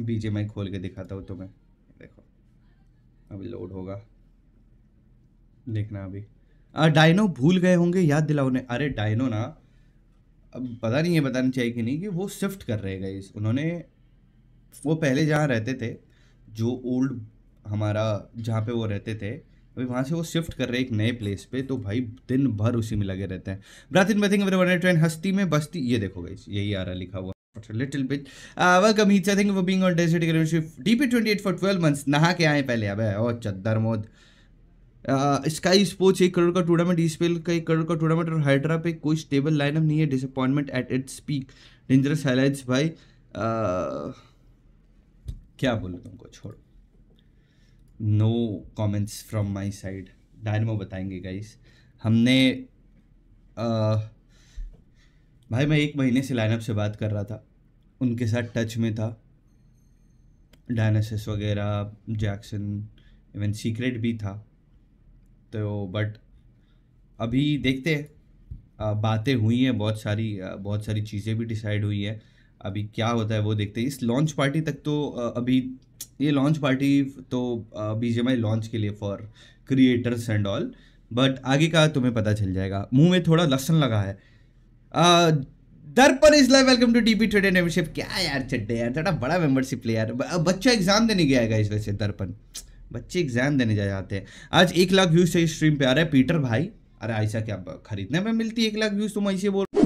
मैं खोल के दिखाता हूँ तुम्हें देखो अभी लोड होगा देखना अभी आ, डायनो भूल गए होंगे याद दिलाओ ने अरे डायनो ना अब पता नहीं है बताना चाहिए कि नहीं कि वो शिफ्ट कर रहे गए उन्होंने वो पहले जहाँ रहते थे जो ओल्ड हमारा जहाँ पे वो रहते थे अभी वहाँ से वो शिफ्ट कर रहे हैं एक नए प्लेस पे तो भाई दिन भर उसी में लगे रहते हैं ब्रातिन बथिंग ट्रेन हस्ती में बस्ती ये देखो गई यही आ रहा लिखा हुआ for a little bit. Uh, welcome, Heath. i think for being on Desert Economy Shift. DP28 for 12 months. naha ke aaye pehle abe ओ chaddar mod स्काई स्पोर्ट्स एक करोड़ का टूर्नामेंट ईस्पेल का एक करोड़ का टूर्नामेंट और हाइड्रा पे कोई स्टेबल लाइनअप नहीं है disappointment at its peak dangerous highlights भाई uh, क्या बोलो तुमको छोड़ no comments from my side Dynamo बताएंगे गाइस हमने uh, भाई मैं एक महीने से लाइनअप से बात कर रहा था उनके साथ टच में था डायनासिस वगैरह जैक्सन इवन सीक्रेट भी था तो बट अभी देखते हैं बातें हुई हैं बहुत सारी बहुत सारी चीज़ें भी डिसाइड हुई हैं अभी क्या होता है वो देखते हैं इस लॉन्च पार्टी तक तो अभी ये लॉन्च पार्टी तो बी जे लॉन्च के लिए for creators and all but आगे का तुम्हें पता चल जाएगा मुंह में थोड़ा लसन लगा है Darpan is live welcome to TP trader membership क्या यार चड्डे यार थोड़ा बड़ा मेंबरशिप ले यार बच्चा एग्जाम देने गया है इस वजह से दर्पण बच्चे एग्जाम देने जा जाते हैं आज एक लाख व्यूज से स्ट्रीम पे आ रहा है पीटर भाई अरे ऐसा क्या खरीदने में मिलती है एक लाख व्यूज तुम ऐसे बोल